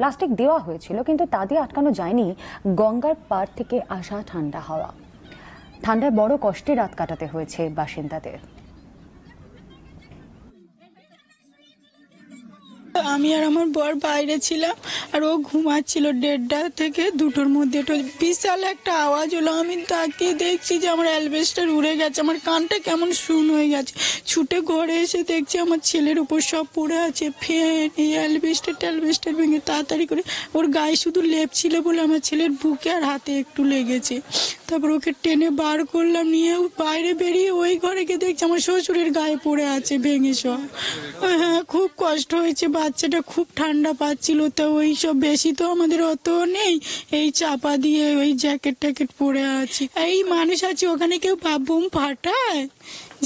plastic দেওয়া হয়েছিল কিন্তু তা দিয়ে আটকানো যায়নি গঙ্গার পার থেকে আসা ঠান্ডা হাওয়া ঠান্ডায় বড় কষ্টে রাত কাটাতে হয়েছে বাসিন্দাদের আমি আর আমার বর বাইরে ছিলাম আর ও ঘুমাচ্ছিল দেড়টা থেকে দুটোর মধ্যে বিশাল একটা আওয়াজ হলো আমি তাকিয়ে দেখছি যে আমার অ্যালবেস্টার উড়ে গেছে আমার কানটা কেমন শুন হয়ে গেছে ছুটে ঘরে এসে দেখছি আমার ছেলের উপর সব পড়ে আছে ফ্যান এই অ্যালবেস্টার ট্যালবেস্টার ভেঙে তাড়াতাড়ি করে ওর গায়ে শুধু লেপ ছিল বলে আমার ছেলের বুকে আর হাতে একটু লেগেছে তারপর ওকে টেনে বার করলাম নিয়ে বাইরে বেরিয়ে ওই ঘরে গিয়ে দেখছি আমার শ্বশুরের গায়ে পড়ে আছে ভেঙে সব হ্যাঁ খুব কষ্ট হয়েছে বা বাচ্চাটা খুব ঠান্ডা পাচ্ছিল তো ওই সব বেশি তো আমাদের অত নেই এই চাপা দিয়ে ওই জ্যাকেট ট্যাকেট পরে আছি এই মানুষ আছে ওখানে কেউ বাবুম ফাটায়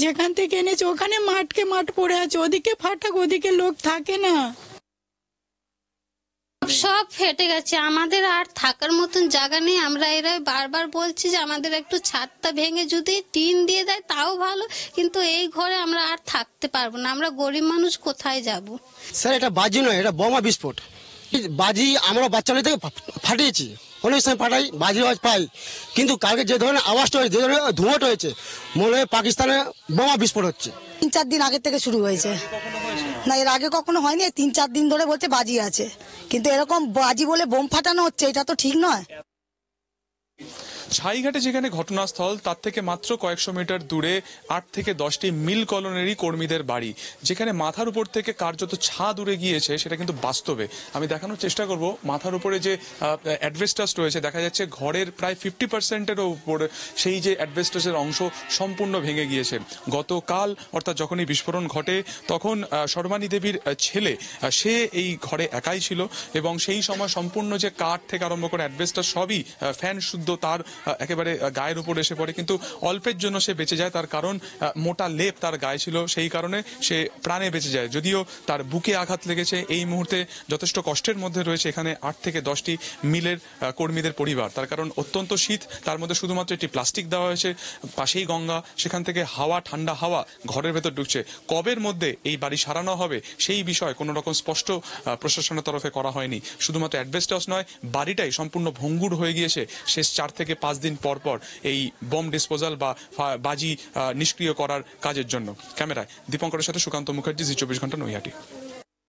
যেখান থেকে এনেছে ওখানে মাঠকে মাঠ পরে আছে ওদিকে ফাটাক ওদিকে লোক থাকে না সব ফেটে গেছে আমাদের আর থাকার মতন জায়গা নেই আমরা এরাই বারবার বলছি যে আমাদের একটু ছাদটা ভেঙে যদি টিন দিয়ে দেয় তাও ভালো কিন্তু এই ঘরে আমরা আর থাকতে পারবো না আমরা গরিব মানুষ কোথায় যাব স্যার এটা বাজি নয় এটা বোমা বিস্ফোট বাজি আমরা বাচ্চাদের থেকে ফাটিয়েছি অনেক সময় পাঠাই বাজি আওয়াজ পাই কিন্তু কালকে যে ধরনের আওয়াজটা হয়েছে যে ধরনের ধোঁয়াটা হয়েছে মনে হয় পাকিস্তানে বোমা বিস্ফোট হচ্ছে তিন চার দিন আগের থেকে শুরু হয়েছে না এর আগে কখনো হয়নি তিন চার দিন ধরে বলছে বাজি আছে কিন্তু এরকম বাজি বলে বোম ফাটানো হচ্ছে এটা তো ঠিক নয় ছাইঘাটে যেখানে ঘটনাস্থল তার থেকে মাত্র কয়েকশো মিটার দূরে আট থেকে দশটি মিল কলোনেরই কর্মীদের বাড়ি যেখানে মাথার উপর থেকে কার্যত ছাদ উড়ে গিয়েছে সেটা কিন্তু বাস্তবে আমি দেখানোর চেষ্টা করব মাথার উপরে যে অ্যাডভেস্টাস রয়েছে দেখা যাচ্ছে ঘরের প্রায় ফিফটি পার্সেন্টেরও উপরে সেই যে অ্যাডভেস্টাসের অংশ সম্পূর্ণ ভেঙে গিয়েছে গতকাল অর্থাৎ যখনই বিস্ফোরণ ঘটে তখন শর্মানী দেবীর ছেলে সে এই ঘরে একাই ছিল এবং সেই সময় সম্পূর্ণ যে কাঠ থেকে আরম্ভ করে অ্যাডভেস্টার সবই ফ্যান শুদ্ধ তার একেবারে গায়ের উপর এসে পড়ে কিন্তু অল্পের জন্য সে বেঁচে যায় তার কারণ মোটা লেপ তার গায়ে ছিল সেই কারণে সে প্রাণে বেঁচে যায় যদিও তার বুকে আঘাত লেগেছে এই মুহূর্তে যথেষ্ট কষ্টের মধ্যে রয়েছে এখানে আট থেকে দশটি মিলের কর্মীদের পরিবার তার কারণ অত্যন্ত শীত তার মধ্যে শুধুমাত্র একটি প্লাস্টিক দেওয়া হয়েছে পাশেই গঙ্গা সেখান থেকে হাওয়া ঠান্ডা হাওয়া ঘরের ভেতর ঢুকছে কবের মধ্যে এই বাড়ি সারানো হবে সেই বিষয়ে কোনো রকম স্পষ্ট প্রশাসনের তরফে করা হয়নি শুধুমাত্র অ্যাডভেস্টাস নয় বাড়িটাই সম্পূর্ণ ভঙ্গুর হয়ে গিয়েছে শেষ চার থেকে পাঁচ দিন পর পর এই বোম ডিসপোজাল বা বাজি নিষ্ক্রিয় করার কাজের জন্য ক্যামেরায় দীপঙ্করের সাথে সুকান্ত মুখার্জি জি চব্বিশ ঘন্টা নৈহাটি